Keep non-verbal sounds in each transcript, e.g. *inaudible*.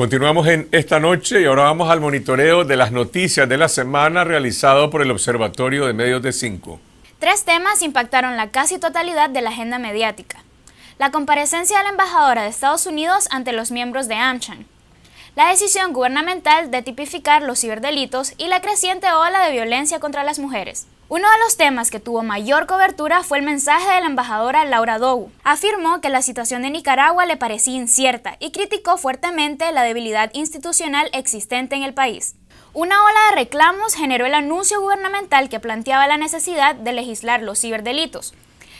Continuamos en esta noche y ahora vamos al monitoreo de las noticias de la semana realizado por el Observatorio de Medios de 5. Tres temas impactaron la casi totalidad de la agenda mediática. La comparecencia de la embajadora de Estados Unidos ante los miembros de AmChan. La decisión gubernamental de tipificar los ciberdelitos y la creciente ola de violencia contra las mujeres. Uno de los temas que tuvo mayor cobertura fue el mensaje de la embajadora Laura Dou. Afirmó que la situación de Nicaragua le parecía incierta y criticó fuertemente la debilidad institucional existente en el país. Una ola de reclamos generó el anuncio gubernamental que planteaba la necesidad de legislar los ciberdelitos.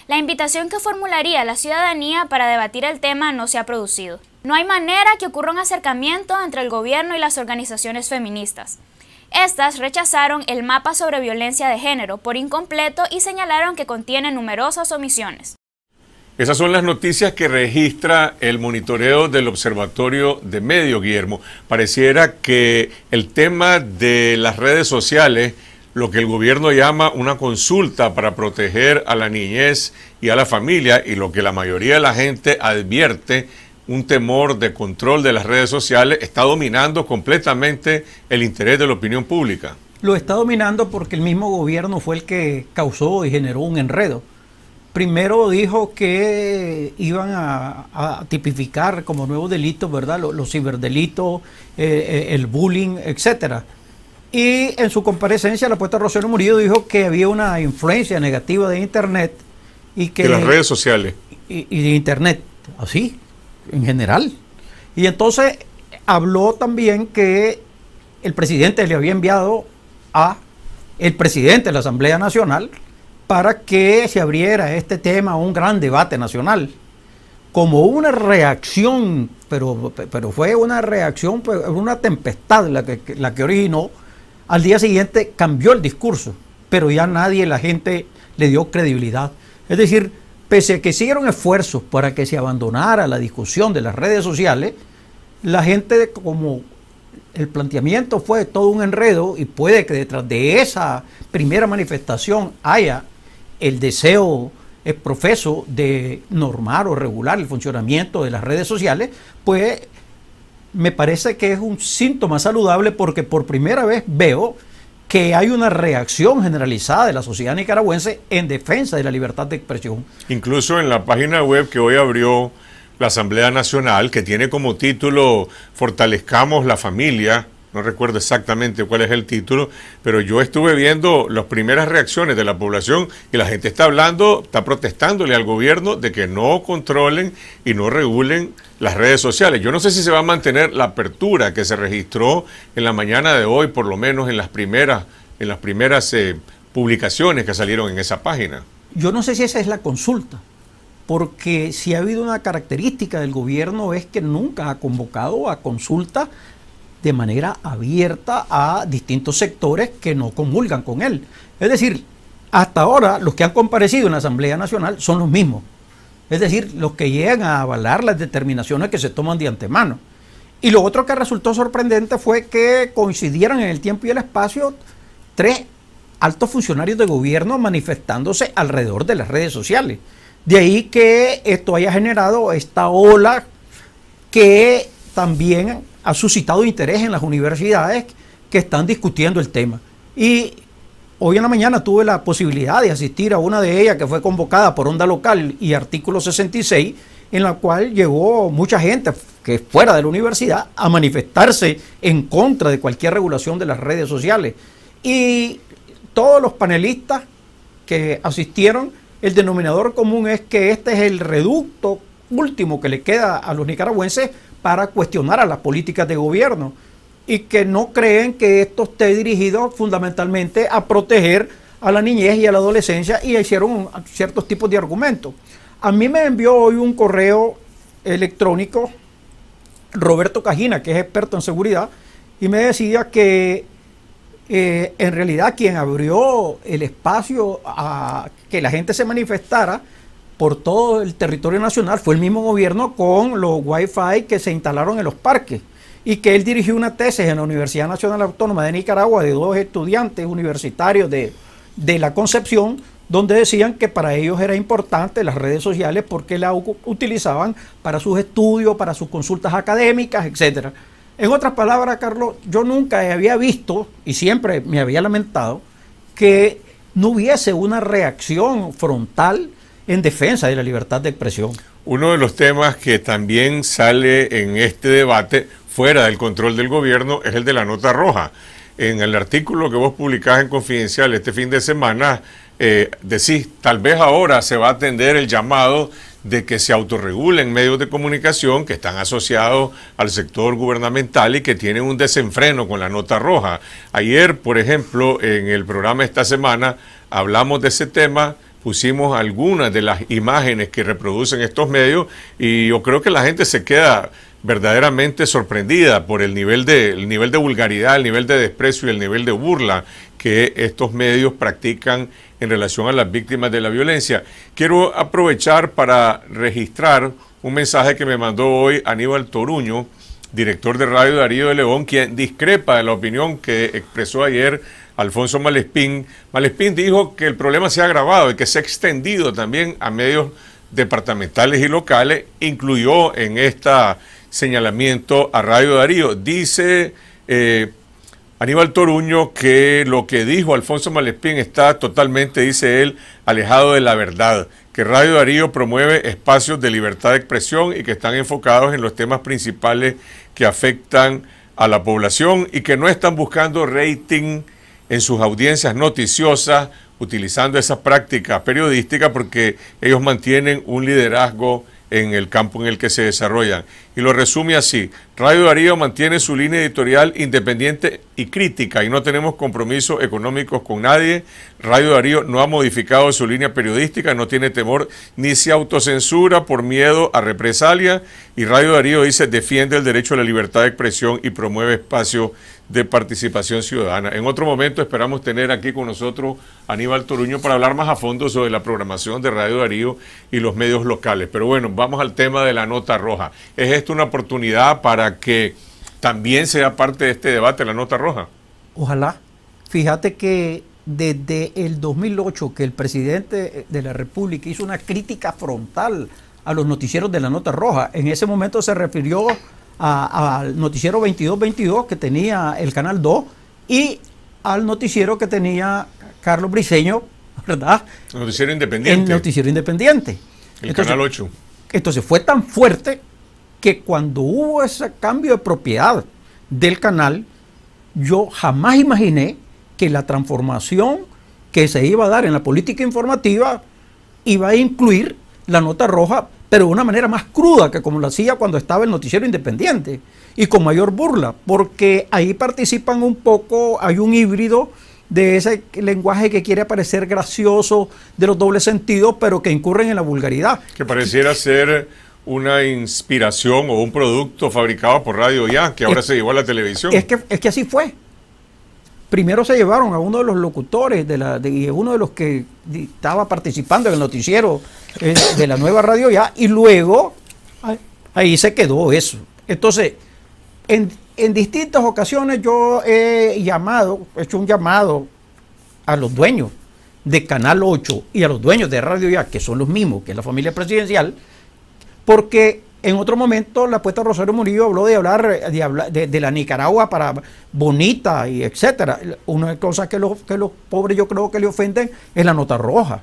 La invitación que formularía la ciudadanía para debatir el tema no se ha producido. No hay manera que ocurra un acercamiento entre el gobierno y las organizaciones feministas. Estas rechazaron el mapa sobre violencia de género por incompleto y señalaron que contiene numerosas omisiones. Esas son las noticias que registra el monitoreo del Observatorio de Medio, Guillermo. Pareciera que el tema de las redes sociales, lo que el gobierno llama una consulta para proteger a la niñez y a la familia, y lo que la mayoría de la gente advierte, un temor de control de las redes sociales está dominando completamente el interés de la opinión pública. Lo está dominando porque el mismo gobierno fue el que causó y generó un enredo. Primero dijo que iban a, tipificar como nuevos delitos, ¿verdad? Los, ciberdelitos, eh, eh, el bullying, etcétera. Y en su comparecencia, la puesta Rosario Murillo dijo que había una influencia negativa de Internet y que. De las redes sociales. Y, de Internet, así en general. Y entonces habló también que el presidente le había enviado a el presidente de la Asamblea Nacional para que se abriera este tema un gran debate nacional como una reacción, pero, pero fue una reacción, una tempestad la que, la que originó, al día siguiente cambió el discurso, pero ya nadie, la gente le dio credibilidad. Es decir, Pese a que siguieron esfuerzos para que se abandonara la discusión de las redes sociales, la gente como el planteamiento fue todo un enredo y puede que detrás de esa primera manifestación haya el deseo el profeso de normar o regular el funcionamiento de las redes sociales, pues me parece que es un síntoma saludable porque por primera vez veo que hay una reacción generalizada de la sociedad nicaragüense en defensa de la libertad de expresión. Incluso en la página web que hoy abrió la Asamblea Nacional, que tiene como título Fortalezcamos la familia, no recuerdo exactamente cuál es el título, pero yo estuve viendo las primeras reacciones de la población y la gente está hablando, está protestándole al gobierno de que no controlen y no regulen las redes sociales. Yo no sé si se va a mantener la apertura que se registró en la mañana de hoy, por lo menos en las primeras, en las primeras eh, publicaciones que salieron en esa página. Yo no sé si esa es la consulta, porque si ha habido una característica del gobierno es que nunca ha convocado a consulta de manera abierta a distintos sectores que no comulgan con él. Es decir, hasta ahora los que han comparecido en la Asamblea Nacional son los mismos es decir, los que llegan a avalar las determinaciones que se toman de antemano. Y lo otro que resultó sorprendente fue que coincidieron en el tiempo y el espacio tres altos funcionarios de gobierno manifestándose alrededor de las redes sociales. De ahí que esto haya generado esta ola que también ha suscitado interés en las universidades que están discutiendo el tema. Y Hoy en la mañana tuve la posibilidad de asistir a una de ellas que fue convocada por Onda Local y Artículo 66, en la cual llegó mucha gente que es fuera de la universidad a manifestarse en contra de cualquier regulación de las redes sociales. Y todos los panelistas que asistieron, el denominador común es que este es el reducto último que le queda a los nicaragüenses para cuestionar a las políticas de gobierno y que no creen que esto esté dirigido fundamentalmente a proteger a la niñez y a la adolescencia y hicieron ciertos tipos de argumentos. A mí me envió hoy un correo electrónico Roberto Cajina, que es experto en seguridad, y me decía que eh, en realidad quien abrió el espacio a que la gente se manifestara por todo el territorio nacional fue el mismo gobierno con los wifi que se instalaron en los parques y que él dirigió una tesis en la Universidad Nacional Autónoma de Nicaragua de dos estudiantes universitarios de, la Concepción, donde decían que para ellos era importante las redes sociales porque la utilizaban para sus estudios, para sus consultas académicas, etc. En otras palabras, Carlos, yo nunca había visto y siempre me había lamentado que no hubiese una reacción frontal en defensa de la libertad de expresión. Uno de los temas que también sale en este debate fuera del control del gobierno es el de la nota roja. En el artículo que vos publicás en Confidencial este fin de semana, eh, decís, tal vez ahora se va a atender el llamado de que se autorregulen medios de comunicación que están asociados al sector gubernamental y que tienen un desenfreno con la nota roja. Ayer, por ejemplo, en el programa esta semana hablamos de ese tema, pusimos algunas de las imágenes que reproducen estos medios y yo creo que la gente se queda verdaderamente sorprendida por el nivel de, el nivel de vulgaridad, el nivel de desprecio y el nivel de burla que estos medios practican en relación a las víctimas de la violencia. Quiero aprovechar para registrar un mensaje que me mandó hoy Aníbal Toruño, director de Radio Darío de León, quien discrepa de la opinión que expresó ayer Alfonso Malespín. Malespín dijo que el problema se ha agravado y que se ha extendido también a medios departamentales y locales, incluyó en esta señalamiento a Radio Darío. Dice eh, Aníbal Toruño que lo que dijo Alfonso Malespín está totalmente, dice él, alejado de la verdad, que Radio Darío promueve espacios de libertad de expresión y que están enfocados en los temas principales que afectan a la población y que no están buscando rating en sus audiencias noticiosas utilizando esas prácticas periodísticas porque ellos mantienen un liderazgo en el campo en el que se desarrollan y lo resume así. Radio Darío mantiene su línea editorial independiente y crítica y no tenemos compromisos económicos con nadie. Radio Darío no ha modificado su línea periodística, no tiene temor ni se autocensura por miedo a represalia y Radio Darío dice defiende el derecho a la libertad de expresión y promueve espacio de participación ciudadana. En otro momento esperamos tener aquí con nosotros a Aníbal Toruño para hablar más a fondo sobre la programación de Radio Darío y los medios locales. Pero bueno, vamos al tema de la nota roja. ¿Es esto una oportunidad para que también sea parte de este debate la nota roja? Ojalá. Fíjate que desde el 2008 que el presidente de la República hizo una crítica frontal a los noticieros de la nota roja. En ese momento se refirió al noticiero 2222 que tenía el Canal 2 y al noticiero que tenía Carlos Briceño *laughs* ¿verdad? El noticiero independiente. El noticiero independiente. El Canal 8. Entonces fue tan fuerte que cuando hubo ese cambio de propiedad del canal, yo jamás imaginé que la transformación que se iba a dar en la política informativa iba a incluir la nota roja, pero de una manera más cruda que como lo hacía cuando estaba el noticiero independiente y con mayor burla, porque ahí participan un poco, hay un híbrido de ese lenguaje que quiere parecer gracioso, de los dobles sentidos, pero que incurren en la vulgaridad. Que pareciera ser una inspiración o un producto fabricado por Radio Ya, que ahora se llevó a la televisión. Es que, es que así fue. Primero se llevaron a uno de los locutores de la, uno de los que estaba participando en el noticiero eh, de la nueva Radio Ya, y luego ahí, se quedó eso. Entonces, en, en distintas ocasiones yo he llamado, he hecho un llamado a los dueños de Canal 8 y a los dueños de Radio Ya, que son los mismos que la familia presidencial, porque en otro momento la apuesta Rosario Murillo habló de hablar de, la Nicaragua para bonita y etcétera. Una de las cosas que los, que los pobres yo creo que le ofenden es la nota roja.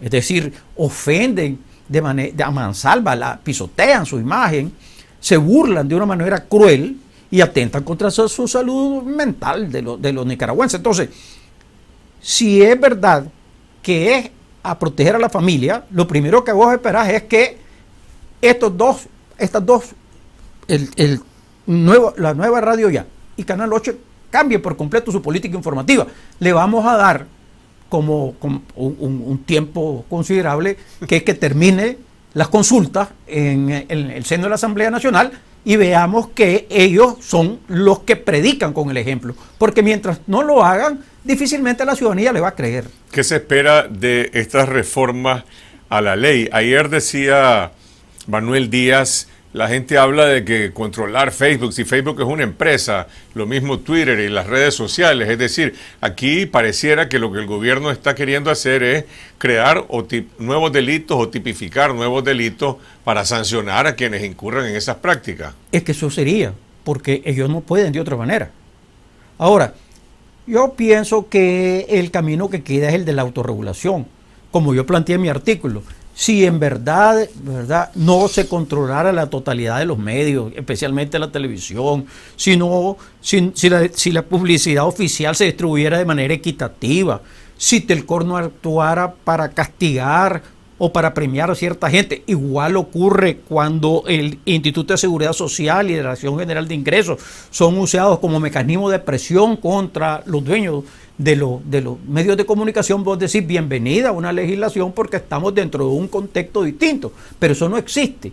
Es decir, ofenden de, manera, a mansalva, la, pisotean su imagen, se burlan de una manera cruel y atentan contra su, salud mental de, de los nicaragüenses. Entonces, si es verdad que es a proteger a la familia, lo primero que vos esperás es que estos dos, estas dos, el, nuevo, la nueva radio ya y Canal 8 cambie por completo su política informativa. Le vamos a dar como, un, tiempo considerable que es que termine las consultas en, en el seno de la Asamblea Nacional y veamos que ellos son los que predican con el ejemplo. Porque mientras no lo hagan, difícilmente la ciudadanía le va a creer. ¿Qué se espera de estas reformas a la ley? Ayer decía Manuel Díaz, la gente habla de que controlar Facebook, si Facebook es una empresa, lo mismo Twitter y las redes sociales, es decir, aquí pareciera que lo que el gobierno está queriendo hacer es crear o nuevos delitos o tipificar nuevos delitos para sancionar a quienes incurran en esas prácticas. Es que eso sería, porque ellos no pueden de otra manera. Ahora, yo pienso que el camino que queda es el de la autorregulación, como yo planteé en mi artículo si en verdad, verdad no se controlara la totalidad de los medios, especialmente la televisión, si, si, la, si la publicidad oficial se distribuyera de manera equitativa, si Telcor no actuara para castigar o para premiar a cierta gente. Igual ocurre cuando el Instituto de Seguridad Social y la Acción General de Ingresos son usados como mecanismo de presión contra los dueños de, de los medios de comunicación. Vos decís bienvenida a una legislación porque estamos dentro de un contexto distinto, pero eso no existe.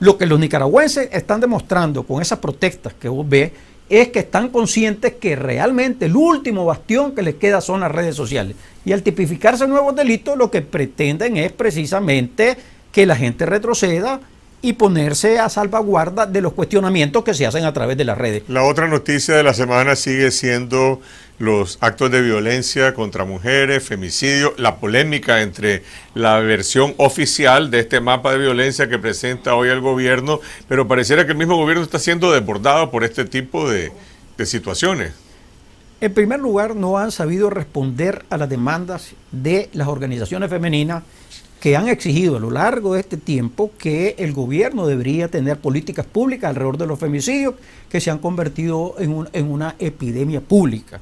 Lo que los nicaragüenses están demostrando con esas protestas que vos ves es que están conscientes que realmente el último bastión que les queda son las redes sociales. Y al tipificarse nuevos delitos, lo que pretenden es precisamente que la gente retroceda y ponerse a salvaguarda de los cuestionamientos que se hacen a través de las redes. La otra noticia de la semana sigue siendo los actos de violencia contra mujeres, femicidio, la polémica entre la versión oficial de este mapa de violencia que presenta hoy el gobierno, pero pareciera que el mismo gobierno está siendo desbordado por este tipo de, situaciones. En primer lugar, no han sabido responder a las demandas de las organizaciones femeninas que han exigido a lo largo de este tiempo que el gobierno debería tener políticas públicas alrededor de los femicidios que se han convertido en una epidemia pública.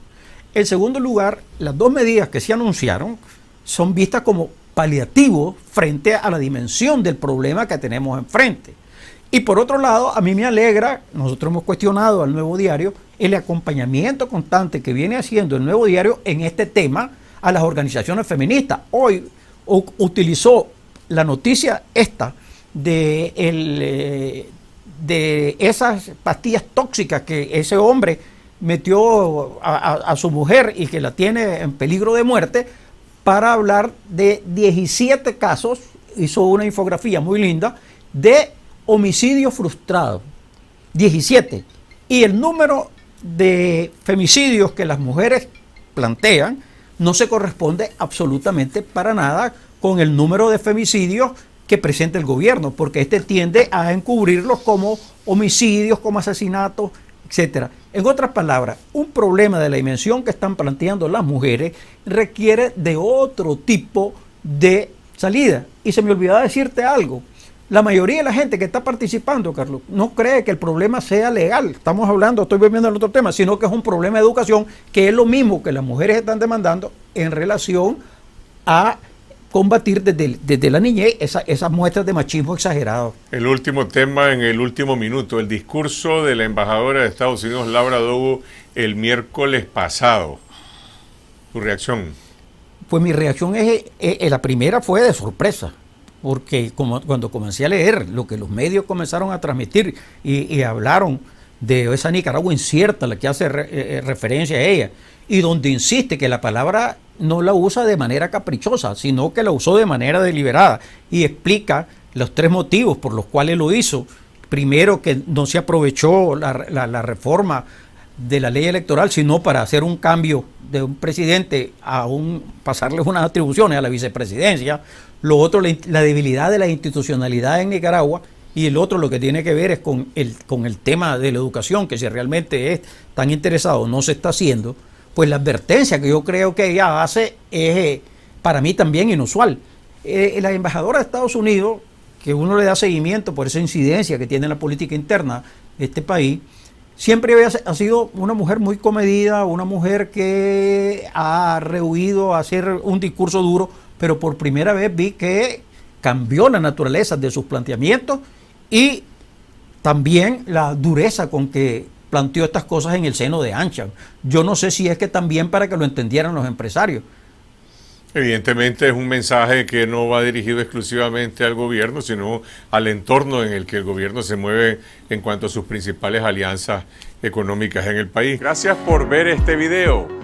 En segundo lugar, las dos medidas que se anunciaron son vistas como paliativos frente a la dimensión del problema que tenemos enfrente. Y por otro lado, a mí me alegra, nosotros hemos cuestionado al nuevo diario el acompañamiento constante que viene haciendo el nuevo diario en este tema a las organizaciones feministas. Hoy utilizó la noticia esta de, eh, de esas pastillas tóxicas que ese hombre metió a, su mujer y que la tiene en peligro de muerte para hablar de 17 casos, hizo una infografía muy linda, de homicidio frustrado. 17. Y el número de femicidios que las mujeres plantean no se corresponde absolutamente para nada con el número de femicidios que presenta el gobierno, porque este tiende a encubrirlos como homicidios, como asesinatos, en otras palabras, un problema de la dimensión que están planteando las mujeres requiere de otro tipo de salida. Y se me olvidaba decirte algo. La mayoría de la gente que está participando, Carlos, no cree que el problema sea legal. Estamos hablando, estoy volviendo al otro tema, sino que es un problema de educación que es lo mismo que las mujeres están demandando en relación a combatir desde, la niñez esas muestras de machismo exagerado. El último tema en el último minuto, el discurso de la embajadora de Estados Unidos, Laura Dogo, el miércoles pasado. ¿Su reacción? Pues mi reacción es, eh, eh, la primera fue de sorpresa, porque como, cuando comencé a leer lo que los medios comenzaron a transmitir y hablaron de esa Nicaragua incierta, la que hace eh, eh, referencia a ella, y donde insiste que la palabra no la usa de manera caprichosa, sino que la usó de manera deliberada y explica los tres motivos por los cuales lo hizo. Primero, que no se aprovechó la, reforma de la ley electoral, sino para hacer un cambio de un presidente a un pasarle unas atribuciones a la vicepresidencia. Lo otro, la debilidad de la institucionalidad en Nicaragua y el otro lo que tiene que ver es con el, con el tema de la educación, que si realmente es tan interesado no se está haciendo, pues la advertencia que yo creo que ella hace es eh, para mí también inusual. Eh, la embajadora de Estados Unidos, que uno le da seguimiento por esa incidencia que tiene en la política interna de este país, siempre ha sido una mujer muy comedida, una mujer que ha rehuido a hacer un discurso duro, pero por primera vez vi que cambió la naturaleza de sus planteamientos y también la dureza con que planteó estas cosas en el seno de Anchan. Yo no sé si es que también para que lo entendieran los empresarios. Evidentemente es un mensaje que no va dirigido exclusivamente al gobierno, sino al entorno en el que el gobierno se mueve en cuanto a sus principales alianzas económicas en el país. Gracias por ver este video.